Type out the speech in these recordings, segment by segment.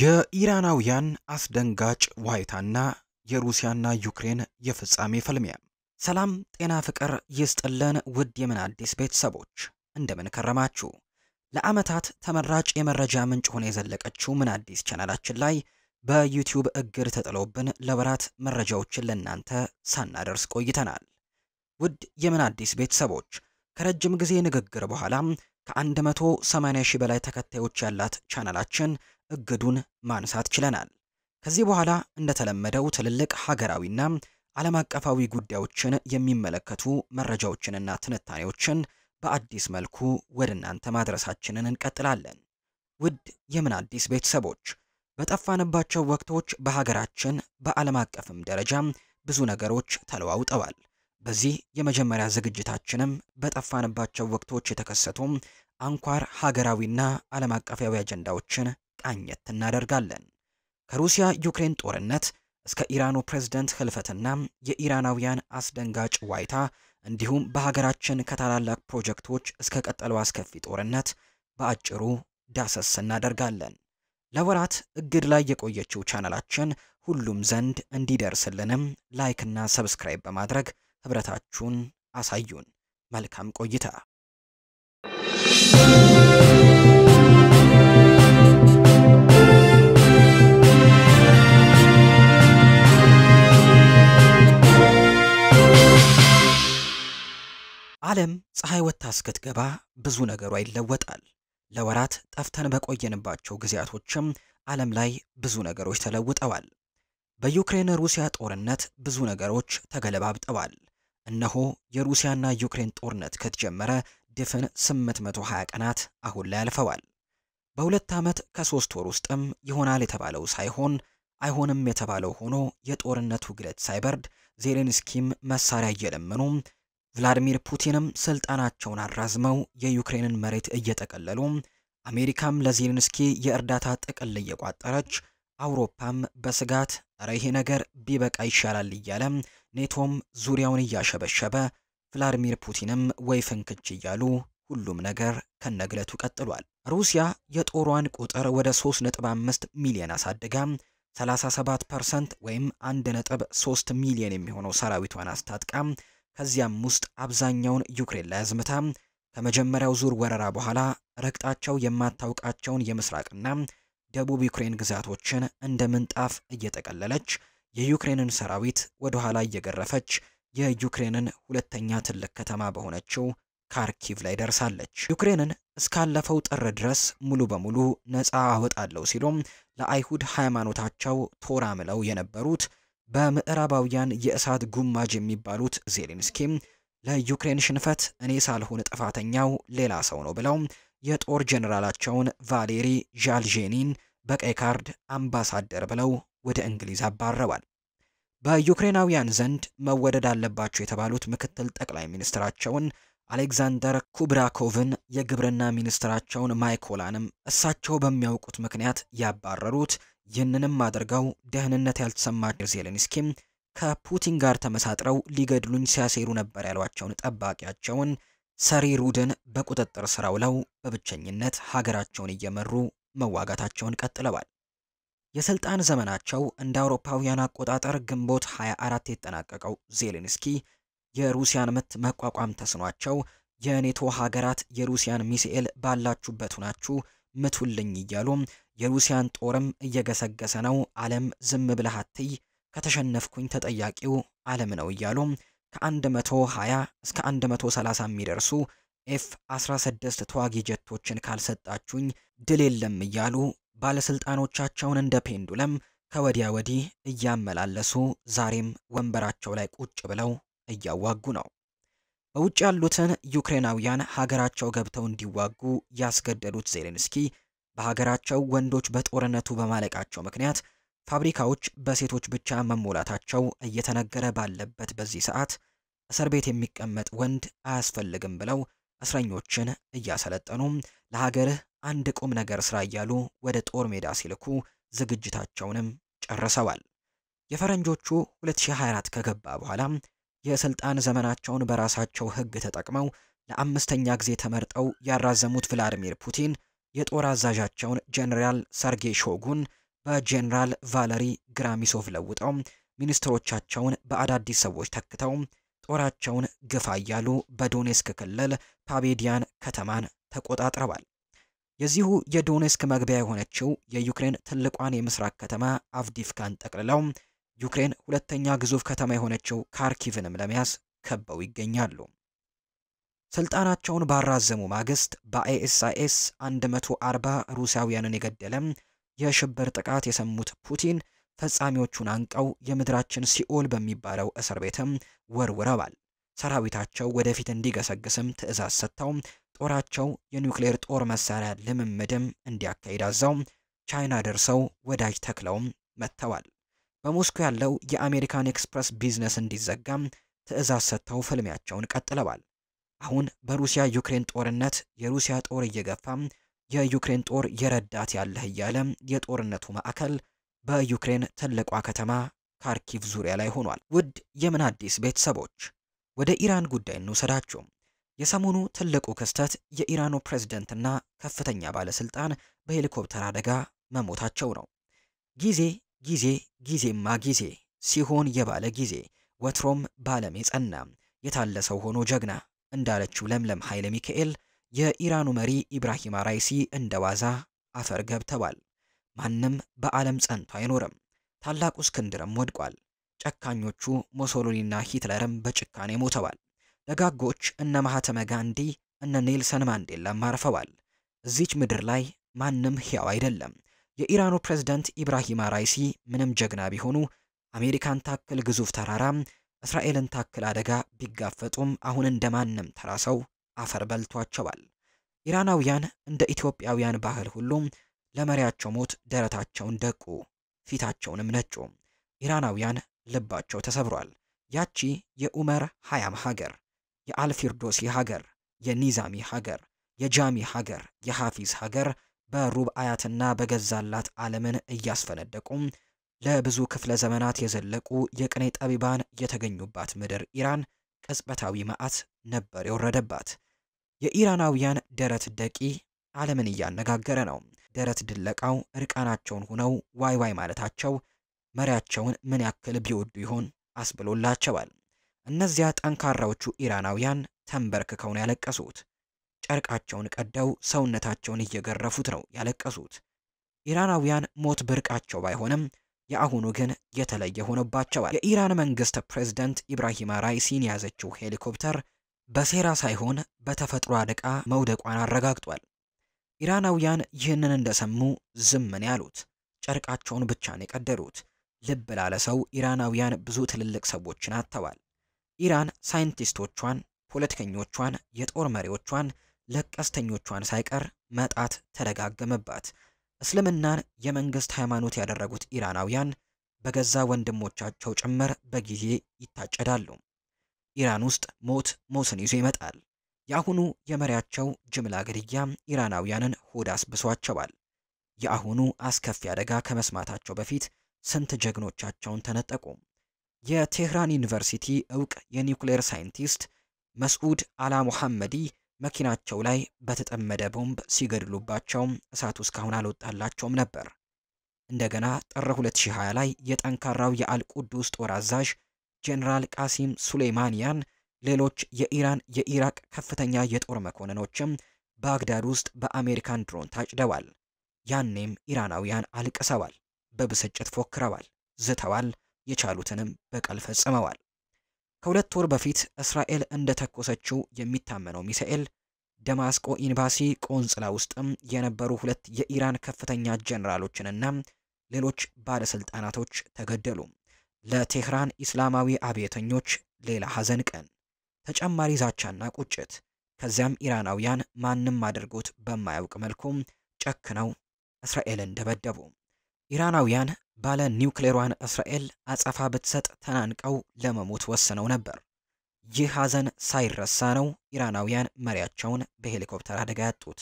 የኢራናውያን አስደንጋጭ ዋይታና የሩሲያና ዩክሬን የፍጻሜ ፍልሚያ። ሰላም ጤና ፍቅር ይስጥልን ውድ የምን አዲስ ቤተሰቦች እንደምን ከረማችሁ? ለዓመታት ተመራጭ የመረጃ ምንጭ ሆነ የዘለቀችው ምን አዲስ ቻናላችን ላይ በዩቲዩብ እግር ተጥሎብን ለወራት መረጃዎችን ለእናንተ ሳናደርስ ቆይተናል። ውድ የምን አዲስ ቤተሰቦች ከረጅም ጊዜ ንግግር በኋላም ከ180 ሺህ በላይ ተከታዮች ያላት ቻናላችን እግዱን ማንሳት ችለናል። ከዚህ በኋላ እንደተለመደው ትልልቅ ሀገራዊና ዓለም አቀፋዊ ጉዳዮችን የሚመለከቱ መረጃዎችንና ትንታኔዎችን በአዲስ መልኩ ወደ እናንተ ማድረሳችንን እንቀጥላለን። ውድ የምን አዲስ ቤተሰቦች በጠፋንባቸው ወቅቶች በሀገራችን በዓለም አቀፍም ደረጃ ብዙ ነገሮች ተለዋውጠዋል። በዚህ የመጀመሪያ ዝግጅታችንም በጠፋንባቸው ወቅቶች የተከሰቱ አንኳር ሀገራዊና ዓለም አቀፋዊ አጀንዳዎችን ቃኘት እናደርጋለን። ከሩሲያ ዩክሬን ጦርነት እስከ ኢራኑ ፕሬዝደንት ህልፈትና የኢራናውያን አስደንጋጭ ዋይታ እንዲሁም በሀገራችን ከታላላቅ ፕሮጀክቶች እስከ ቀጠለው አስከፊ ጦርነት በአጭሩ ዳሰስ እናደርጋለን። ለወራት እግድ ላይ የቆየችው ቻናላችን ሁሉም ዘንድ እንዲደርስልንም ላይክና ሰብስክራይብ በማድረግ ህብረታችሁን አሳዩን። መልካም ቆይታ ዓለም ፀሐይ ወጥታ እስክትገባ ብዙ ነገሯ ይለወጣል። ለወራት ጠፍተን በቆየንባቸው ጊዜያቶችም ዓለም ላይ ብዙ ነገሮች ተለውጠዋል። በዩክሬን ሩሲያ ጦርነት ብዙ ነገሮች ተገለባብጠዋል። እነሆ የሩሲያና ዩክሬን ጦርነት ከተጀመረ ድፍን 820 ቀናት አሁን ላይ አልፈዋል። በሁለት ዓመት ከሶስት ወር ውስጥም ይሆናል የተባለው ሳይሆን አይሆንም የተባለው ሆኖ የጦርነቱ ግለት ሳይበርድ ዜሌንስኪም መሳሪያ እየለመኑ ቭላዲሚር ፑቲንም ስልጣናቸውን አራዝመው የዩክሬንን መሬት እየጠቀለሉ አሜሪካም ለዜሌንስኪ የእርዳታ ጥቅል እየቋጠረች አውሮፓም በስጋት እረ ይሄ ነገር ቢበቃ ይሻላል እያለ ኔቶም ዙሪያውን እያሸበሸበ ቭላዲሚር ፑቲንም ወይ ፍንክች እያሉ ሁሉም ነገር ከነግለቱ ቀጥሏል። ሩሲያ የጦሯን ቁጥር ወደ 3.5 ሚሊዮን አሳድጋ 37 ፐርሰንት ወይም 1.3 ሚሊዮን የሚሆነው ሰራዊቷን አስታጥቃ ከዚያም ውስጥ አብዛኛውን ዩክሬን ላይ አዝምታ ከመጀመሪያው ዙር ወረራ በኋላ ረግጣቸው የማታውቃቸውን የምስራቅና ደቡብ ዩክሬን ግዛቶችን እንደ ምንጣፍ እየጠቀለለች የዩክሬንን ሰራዊት ወደ ኋላ እየገረፈች የዩክሬንን ሁለተኛ ትልቅ ከተማ በሆነችው ካርኪቭ ላይ ደርሳለች። ዩክሬንን እስካለፈው ጥር ድረስ ሙሉ በሙሉ ነፃ አወጣለሁ ሲሉም ለአይሁድ ሃይማኖታቸው ቶራ ምለው የነበሩት በምዕራባውያን የእሳት ጉማጅ የሚባሉት ዜሌንስኪም ለዩክሬን ሽንፈት እኔ ሳልሆን ጥፋተኛው ሌላ ሰው ነው ብለው የጦር ጀኔራላቸውን ቫሌሪ ዣልዤኒን በቀይ ካርድ አምባሳደር ብለው ወደ እንግሊዝ አባረዋል። በዩክሬናውያን ዘንድ መወደድ አለባቸው የተባሉት ምክትል ጠቅላይ ሚኒስትራቸውን አሌክዛንደር ኩብራኮቭን፣ የግብርና ሚኒስትራቸውን ማይኮላንም እሳቸው በሚያውቁት ምክንያት ያባረሩት ይህንንም አድርገው ደህንነት ያልተሰማቸው ዜሌንስኪም ከፑቲን ጋር ተመሳጥረው ሊገድሉኝ ሲያሴሩ ነበር ያሏቸውን ጠባቂያቸውን ሰሪ ሩድን በቁጥጥር ስር አውለው በብቸኝነት ሀገራቸውን እየመሩ መዋጋታቸውን ቀጥለዋል። የስልጣን ዘመናቸው እንደ አውሮፓውያን አቆጣጠር ግንቦት 24 የተጠናቀቀው ዜሌንስኪ የሩሲያን ምት መቋቋም ተስኗቸው የኔቶ ሀገራት የሩሲያን ሚሳኤል ባላችሁበት ሁናችሁ ምቱልኝ እያሉ የሩሲያን ጦርም እየገሰገሰ ነው። ዓለም ዝም ብለህ አትይ፣ ከተሸነፍኩኝ ተጠያቂው ዓለም ነው እያሉ ከ120 እስከ 130 የሚደርሱ ኤፍ 16 ተዋጊ ጀቶችን ካልሰጣችሁኝ ድል የለም እያሉ ባለስልጣኖቻቸውን እንደ ፔንዱለም ከወዲያ ወዲህ እያመላለሱ ዛሬም ወንበራቸው ላይ ቁጭ ብለው እያዋጉ ነው። በውጭ ያሉትን ዩክሬናውያን ሀገራቸው ገብተው እንዲዋጉ ያስገደዱት ዜሌንስኪ በሀገራቸው ወንዶች በጦርነቱ በማለቃቸው ምክንያት ፋብሪካዎች በሴቶች ብቻ መሞላታቸው እየተነገረ ባለበት በዚህ ሰዓት እስር ቤት የሚቀመጥ ወንድ አያስፈልግም ብለው እስረኞችን እያሰለጠኑ ለሀገርህ አንድ ቁም ነገር ስራ እያሉ ወደ ጦር ሜዳ ሲልኩ ዝግጅታቸውንም ጨርሰዋል። የፈረንጆቹ 2024 ከገባ በኋላ የስልጣን ዘመናቸውን በራሳቸው ህግ ተጠቅመው ለአምስተኛ ጊዜ ተመርጠው ያራዘሙት ቭላዲሚር ፑቲን የጦር አዛዣቸውን ጄኔራል ሰርጌይ ሾጉን በጄኔራል ቫለሪ ግራሚሶቭ ለውጠው ሚኒስትሮቻቸውን በአዳዲስ ሰዎች ተክተው ጦራቸውን ግፋ እያሉ በዶኔስክ ክልል ፓቤዲያን ከተማን ተቆጣጥረዋል። የዚሁ የዶኔስክ መግቢያ የሆነችው የዩክሬን ትልቋን የምስራቅ ከተማ አቭዲፍካን ጠቅልለው ዩክሬን ሁለተኛ ግዙፍ ከተማ የሆነችው ካርኪቭንም ለመያዝ ከበው ይገኛሉ። ስልጣናቸውን ባራዘሙ ማግስት በአይኤስአይኤስ 140 ሩሲያውያንን የገደለም የሽብር ጥቃት የሰሙት ፑቲን ፈጻሚዎቹን አንቀው የምድራችን ሲኦል በሚባለው እስር ቤትም ወርውረዋል። ሰራዊታቸው ወደፊት እንዲገሰግስም ትዕዛዝ ሰጥተው ጦራቸው የኒውክሌር ጦር መሳሪያ ልምምድም እንዲያካሂድ አዘው ቻይና ደርሰው ወዳጅ ተክለውም መጥተዋል። በሞስኮ ያለው የአሜሪካን ኤክስፕረስ ቢዝነስ እንዲዘጋም ትዕዛዝ ሰጥተው ፍልሚያቸውን ቀጥለዋል። አሁን በሩሲያ ዩክሬን ጦርነት የሩሲያ ጦር እየገፋ የዩክሬን ጦር የረዳት ያለህ እያለ የጦርነቱ ማዕከል በዩክሬን ትልቋ ከተማ ካርኪቭ ዙሪያ ላይ ሆኗል። ውድ የምን አዲስ ቤተሰቦች ወደ ኢራን ጉዳይ እንውሰዳችሁ። የሰሞኑ ትልቁ ክስተት የኢራኑ ፕሬዝደንትና ከፍተኛ ባለስልጣን በሄሊኮፕተር አደጋ መሞታቸው ነው። ጊዜ ጊዜ ጊዜማ ጊዜ ሲሆን የባለ ጊዜ ወትሮም ባለም የጸና የታለ ሰው ሆኖ ጀግና እንዳለችው ለምለም ኃይለ ሚካኤል የኢራኑ መሪ ኢብራሂም አራይሲ እንደ ዋዛ አፈር ገብተዋል። ማንም በዓለም ጸንቶ አይኖርም። ታላቁ እስክንድርም ወድቋል። ጨካኞቹ ሞሶሎኒና ሂትለርም በጭካኔ ሞተዋል። ደጋጎች እነ ማህተመ ጋንዲ እነ ኔልሰን ማንዴላም አርፈዋል። እዚች ምድር ላይ ማንም ሕያው አይደለም። የኢራኑ ፕሬዝዳንት ኢብራሂም ራይሲ ምንም ጀግና ቢሆኑ አሜሪካን ታክል ግዙፍ ተራራ፣ እስራኤልን ታክል አደጋ ቢጋፈጡም አሁን እንደማንም ተራ ሰው አፈር በልቷቸዋል። ኢራናውያን እንደ ኢትዮጵያውያን ባህል ሁሉም ለመሪያቸው ሞት ደረታቸውን ደቁ፣ ፊታቸውንም ነጩ። ኢራናውያን ልባቸው ተሰብሯል። ያቺ የኡመር ሀያም ሀገር፣ የአልፊርዶሲ ሀገር፣ የኒዛሚ ሀገር፣ የጃሚ ሀገር፣ የሐፊዝ ሀገር በሩብ አያትና በገዛላት ዓለምን እያስፈነደቁ ለብዙ ክፍለ ዘመናት የዘለቁ የቅኔ ጠቢባን የተገኙባት ምድር ኢራን ቅጽበታዊ መዓት ነበር የወረደባት። የኢራናውያን ደረት ደቂ ዓለምን እያነጋገረ ነው። ደረት ድለቃው እርቃናቸውን ሆነው ዋይ ዋይ ማለታቸው መሪያቸውን ምን ያክል ቢወዱ ይሆን አስብሎላቸዋል። እነዚያ ጠንካራዎቹ ኢራናውያን ተንበርክከውን ያለቀሱት ጨርቃቸውን ቀደው ሰውነታቸውን እየገረፉት ነው ያለቀሱት። ኢራናውያን ሞት ብርቃቸው ባይሆንም የአሁኑ ግን የተለየ ሆኖባቸዋል። የኢራን መንግስት ፕሬዝደንት ኢብራሂማ ራይሲን የያዘችው ሄሊኮፕተር በሴራ ሳይሆን በተፈጥሮ አደጋ መውደቋን አረጋግጧል። ኢራናውያን ይህንን እንደሰሙ ዝምን ያሉት፣ ጨርቃቸውን ብቻን የቀደዱት። ልብ ላለ ሰው ኢራናውያን ብዙ ትልልቅ ሰዎችን አጥተዋል። ኢራን ሳይንቲስቶቿን፣ ፖለቲከኞቿን፣ የጦር መሪዎቿን ለቀስተኞቿን ሳይቀር መጣት ተደጋገመባት። እስልምናን የመንግስት ሃይማኖት ያደረጉት ኢራናውያን በገዛ ወንድሞቻቸው ጭምር በጊዜ ይታጨዳሉ። ኢራን ውስጥ ሞት ሞትን ይዞ ይመጣል። የአሁኑ የመሪያቸው ጅምላ ግድያ ኢራናውያንን ሆድ አስብሷቸዋል። የአሁኑ አስከፊ አደጋ ከመስማታቸው በፊት ስንት ጀግኖቻቸውን ተነጠቁ። የቴህራን ዩኒቨርሲቲ እውቅ የኒውክሌር ሳይንቲስት መስዑድ አላ ሙሐመዲ መኪናቸው ላይ በተጠመደ ቦምብ እሳት እሳቱ እስካሁን አልወጣላቸውም ነበር። እንደገና ጥር 2020 ላይ የጠንካራው የአልቁዱስ ጦር አዛዥ ጄኔራል ቃሲም ሱሌይማንያን ሌሎች የኢራን የኢራቅ ከፍተኛ የጦር መኮንኖችም ባግዳድ ውስጥ በአሜሪካን ድሮን ታጭደዋል። ያኔም ኢራናውያን አልቅሰዋል፣ በብስጭት ፎክረዋል፣ ዝተዋል፣ የቻሉትንም በቀል ፈጽመዋል። ከሁለት ወር በፊት እስራኤል እንደተኮሰችው የሚታመነው ሚሳኤል ደማስቆ ኢንባሲ ቆንጽላ ውስጥም የነበሩ ሁለት የኢራን ከፍተኛ ጀኔራሎችንና ሌሎች ባለስልጣናቶች ተገደሉ። ለቴህራን ኢስላማዊ አብዮተኞች ሌላ ሐዘን ቀን፣ ተጨማሪ ዛቻና ቁጭት። ከዚያም ኢራናውያን ማንም አድርጎት በማያውቅ መልኩ ጨክነው እስራኤልን ደበደቡ። ኢራናውያን ባለ ኒውክሌሯን እስራኤል አጸፋ ብትሰጥ ተናንቀው ለመሞት ወስነው ነበር። ይህ ሐዘን ሳይረሳ ነው ኢራናውያን መሪያቸውን በሄሊኮፕተር አደጋ ያጡት።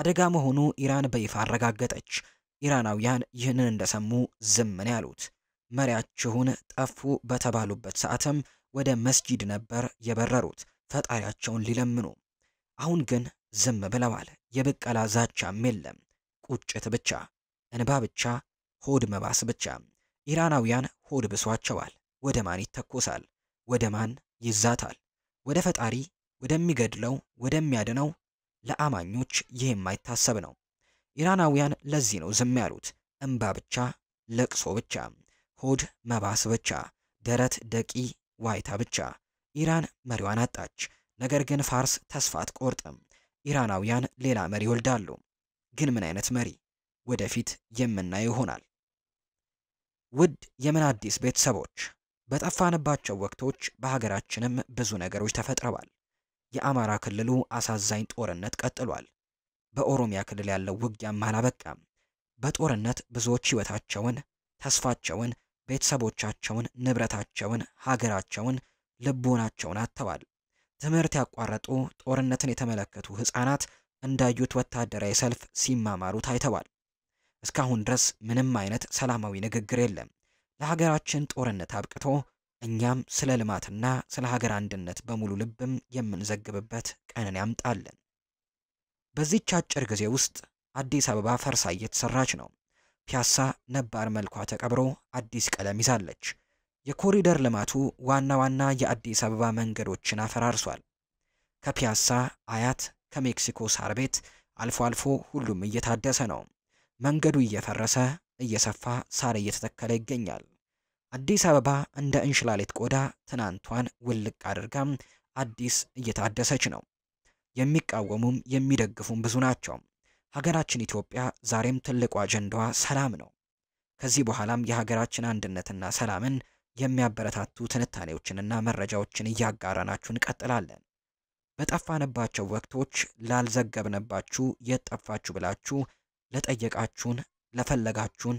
አደጋ መሆኑ ኢራን በይፋ አረጋገጠች። ኢራናውያን ይህንን እንደሰሙ ዝም ያሉት። መሪያችሁን ጠፉ በተባሉበት ሰዓትም ወደ መስጂድ ነበር የበረሩት ፈጣሪያቸውን ሊለምኑ። አሁን ግን ዝም ብለዋል። የብቀላ ዛቻም የለም፣ ቁጭት ብቻ፣ እንባ ብቻ ሆድ መባስ ብቻ። ኢራናውያን ሆድ ብሷቸዋል። ወደ ማን ይተኮሳል? ወደ ማን ይዛታል? ወደ ፈጣሪ ወደሚገድለው፣ ወደሚያድነው። ለአማኞች ይህ የማይታሰብ ነው። ኢራናውያን ለዚህ ነው ዝም ያሉት። እንባ ብቻ፣ ለቅሶ ብቻ፣ ሆድ መባስ ብቻ፣ ደረት ደቂ ዋይታ ብቻ። ኢራን መሪዋን አጣች። ነገር ግን ፋርስ ተስፋ አትቆርጥም። ኢራናውያን ሌላ መሪ ይወልዳሉ። ግን ምን አይነት መሪ? ወደፊት የምናየው ይሆናል። ውድ የምን አዲስ ቤተሰቦች በጠፋንባቸው ወቅቶች በሀገራችንም ብዙ ነገሮች ተፈጥረዋል። የአማራ ክልሉ አሳዛኝ ጦርነት ቀጥሏል። በኦሮሚያ ክልል ያለው ውጊያም አላበቃም። በጦርነት ብዙዎች ሕይወታቸውን፣ ተስፋቸውን፣ ቤተሰቦቻቸውን፣ ንብረታቸውን፣ ሀገራቸውን፣ ልቦናቸውን አጥተዋል። ትምህርት ያቋረጡ፣ ጦርነትን የተመለከቱ ሕፃናት እንዳዩት ወታደራዊ ሰልፍ ሲማማሩ ታይተዋል። እስካሁን ድረስ ምንም አይነት ሰላማዊ ንግግር የለም። ለሀገራችን ጦርነት አብቅቶ እኛም ስለ ልማትና ስለ ሀገር አንድነት በሙሉ ልብም የምንዘግብበት ቀንን ያምጣልን። በዚች አጭር ጊዜ ውስጥ አዲስ አበባ ፈርሳ እየተሰራች ነው። ፒያሳ ነባር መልኳ ተቀብሮ አዲስ ቀለም ይዛለች። የኮሪደር ልማቱ ዋና ዋና የአዲስ አበባ መንገዶችን አፈራርሷል። ከፒያሳ አያት፣ ከሜክሲኮ ሳር ቤት አልፎ አልፎ ሁሉም እየታደሰ ነው። መንገዱ እየፈረሰ እየሰፋ ሳር እየተተከለ ይገኛል። አዲስ አበባ እንደ እንሽላሊት ቆዳ ትናንቷን ውልቅ አድርጋም አዲስ እየታደሰች ነው። የሚቃወሙም የሚደግፉም ብዙ ናቸው። ሀገራችን ኢትዮጵያ ዛሬም ትልቁ አጀንዳዋ ሰላም ነው። ከዚህ በኋላም የሀገራችን አንድነትና ሰላምን የሚያበረታቱ ትንታኔዎችንና መረጃዎችን እያጋራናችሁ እንቀጥላለን። በጠፋንባቸው ወቅቶች ላልዘገብነባችሁ የት ጠፋችሁ ብላችሁ ለጠየቃችሁን፣ ለፈለጋችሁን